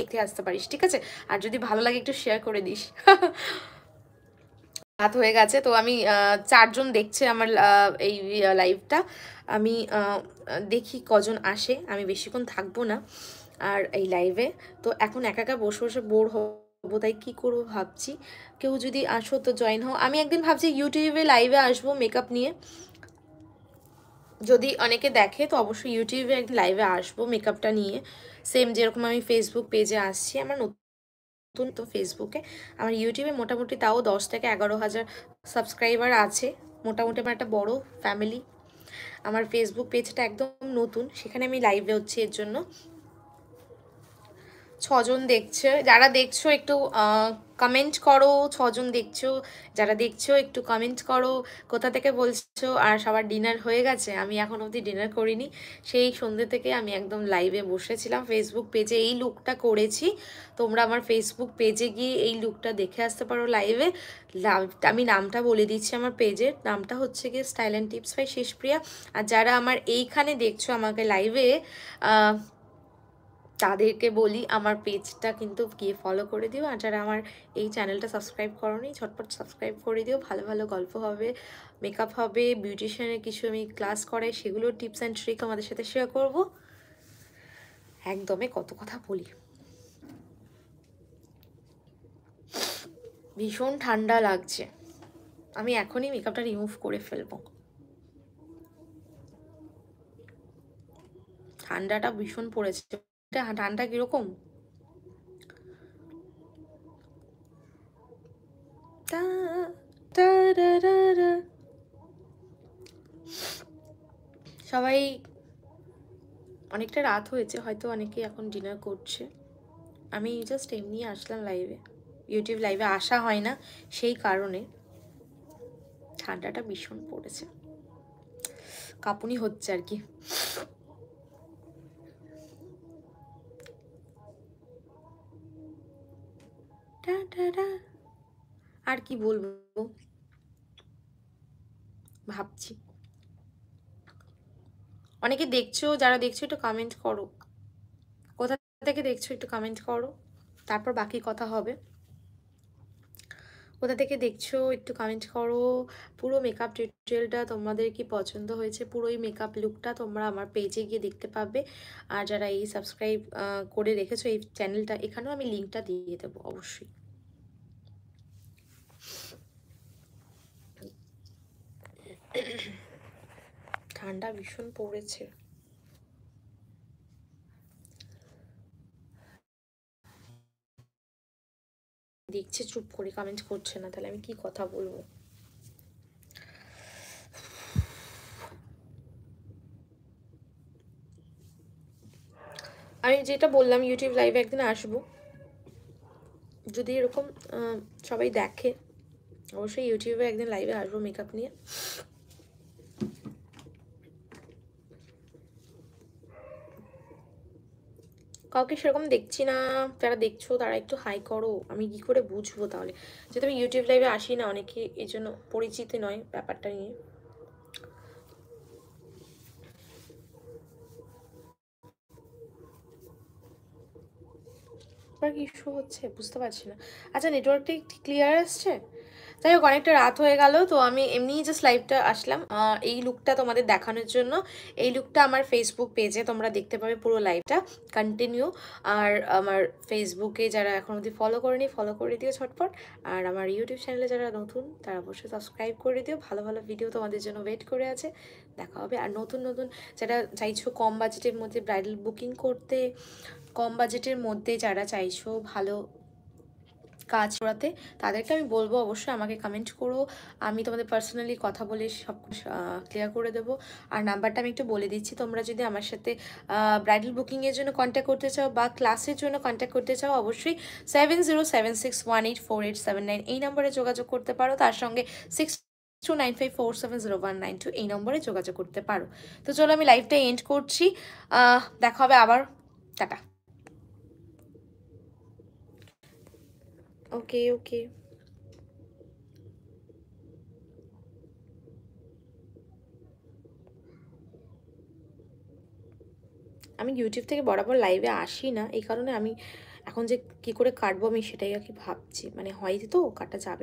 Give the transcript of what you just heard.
দেখতে আসতে পারিস ঠিক আছে আর যদি ভালো লাগে একটু শেয়ার করে দিস রাত হয়ে গেছে তো আমি চারজন দেখছে আমার এই লাইভটা আমি দেখি কজন আসে আমি বেশিক্ষণ থাকবো না আর এই লাইভে তো এখন একা একা বসে বসে বোর হবো তাই কী করবো ভাবছি কেউ যদি আসো তো জয়েন হও আমি একদিন ভাবছি ইউটিউবে লাইভে আসবো মেকআপ নিয়ে যদি অনেকে দেখে তো অবশ্যই ইউটিউবে একদিন লাইভে আসবো মেকআপটা নিয়ে সেম যেরকম আমি ফেসবুক পেজে আসছি আমার নতুন তো ফেসবুকে আমার ইউটিউবে মোটামুটি তাও দশ থেকে এগারো হাজার সাবস্ক্রাইবার আছে মোটামুটি আমার একটা বড় ফ্যামিলি আমার ফেসবুক পেজটা একদম নতুন সেখানে আমি লাইভে হচ্ছে এর জন্য ছজন দেখছে যারা দেখছো একটু কমেন্ট করো ছজন দেখছো যারা দেখছো একটু কমেন্ট করো কোথা থেকে বলছো আর সবার ডিনার হয়ে গেছে আমি এখন অবধি ডিনার করিনি সেই সন্ধ্যে থেকে আমি একদম লাইভে বসেছিলাম ফেসবুক পেজে এই লুকটা করেছি তোমরা আমার ফেসবুক পেজে গিয়ে এই লুকটা দেখে আসতে পারো লাইভে আমি নামটা বলে দিচ্ছি আমার পেজের নামটা হচ্ছে গিয়ে স্টাইল অ্যান্ড টিপস ভাই শেষপ্রিয়া আর যারা আমার এইখানে দেখছো আমাকে লাইভে তাদেরকে বলি আমার পেজটা কিন্তু গিয়ে ফলো করে দিও আর যারা আমার এই চ্যানেলটা সাবস্ক্রাইব নি ঝটপট সাবস্ক্রাইব করে দিও ভালো ভালো গল্প হবে মেকআপ হবে বিউটিশিয়ানের কিছু আমি ক্লাস করাই সেগুলো টিপস অ্যান্ড ট্রিক আমাদের সাথে শেয়ার করব একদমে কত কথা বলি ভীষণ ঠান্ডা লাগছে আমি এখনই মেকআপটা রিমুভ করে ফেলবো ঠান্ডাটা ভীষণ পড়েছে ডানটা কীরকম সবাই অনেকটা রাত হয়েছে হয়তো অনেকে এখন ডিনার করছে আমি জাস্ট এমনি আসলাম লাইভে ইউটিউব লাইভে আসা হয় না সেই কারণে ঠান্ডাটা ভীষণ পড়েছে কাঁপুনি হচ্ছে আর কি আর কি বলবো ভাবছি অনেকে দেখছো যারা দেখছো একটু কমেন্ট করো কোথা থেকে দেখছো একটু কমেন্ট করো তারপর বাকি কথা হবে কোথা থেকে দেখছো একটু কমেন্ট করো পুরো মেকআপ টিউটোরিয়ালটা তোমাদের কি পছন্দ হয়েছে পুরো এই মেকআপ লুকটা তোমরা আমার পেজে গিয়ে দেখতে পাবে আর যারা এই সাবস্ক্রাইব করে রেখেছো এই চ্যানেলটা এখানেও আমি লিঙ্কটা দিয়ে দেবো অবশ্যই ঠান্ডা ভীষণ পড়েছে দেখছে চুপ করে কমেন্ট করছে না তাহলে আমি কি কথা বলবো আমি যেটা বললাম ইউটিউব লাইভে একদিন আসবো যদি এরকম সবাই দেখে অবশ্যই ইউটিউবে একদিন লাইভে আসবো মেকআপ নিয়ে কাউকে সেরকম দেখছি না যারা দেখছো তারা একটু হাই করো আমি কি করে বুঝবো তাহলে যেহেতু আমি ইউটিউব লাইভে আসি না অনেকে এই জন্য পরিচিতি নয় ব্যাপারটা নিয়ে ইস্যু হচ্ছে বুঝতে পারছি না আচ্ছা নেটওয়ার্কটা ক্লিয়ার আসছে যাই হোক অনেকটা রাত হয়ে গেল তো আমি এমনিই জাস্ট লাইভটা আসলাম এই লুকটা তোমাদের দেখানোর জন্য এই লুকটা আমার ফেসবুক পেজে তোমরা দেখতে পাবে পুরো লাইভটা কন্টিনিউ আর আমার ফেসবুকে যারা এখন অবধি ফলো করেনি ফলো করে দিও ছটপট আর আমার ইউটিউব চ্যানেলে যারা নতুন তারা অবশ্যই সাবস্ক্রাইব করে দিও ভালো ভালো ভিডিও তোমাদের জন্য ওয়েট করে আছে দেখা হবে আর নতুন নতুন যারা চাইছো কম বাজেটের মধ্যে ব্রাইডাল বুকিং করতে কম বাজেটের মধ্যে যারা চাইছো ভালো কাজ করাতে তাদেরকে আমি বলবো অবশ্যই আমাকে কমেন্ট করো আমি তোমাদের পার্সোনালি কথা বলে সব ক্লিয়ার করে দেবো আর নাম্বারটা আমি একটু বলে দিচ্ছি তোমরা যদি আমার সাথে ব্রাইডাল বুকিংয়ের জন্য কন্ট্যাক্ট করতে চাও বা ক্লাসের জন্য কন্ট্যাক্ট করতে চাও অবশ্যই seven zero seven six one eight four eight seven nine এই নম্বরে যোগাযোগ করতে পারো তার সঙ্গে six two nine five four seven zero one nine two এই নম্বরে যোগাযোগ করতে পারো তো চলো আমি লাইভটা এন্ড করছি দেখা হবে আবার টাটা ওকে ওকে আমি ইউটিউব থেকে বরাবর লাইভে আসি না এই কারণে আমি এখন যে কি করে কাটবো আমি সেটাই আর কি ভাবছি মানে হয় তো কাটা যাবে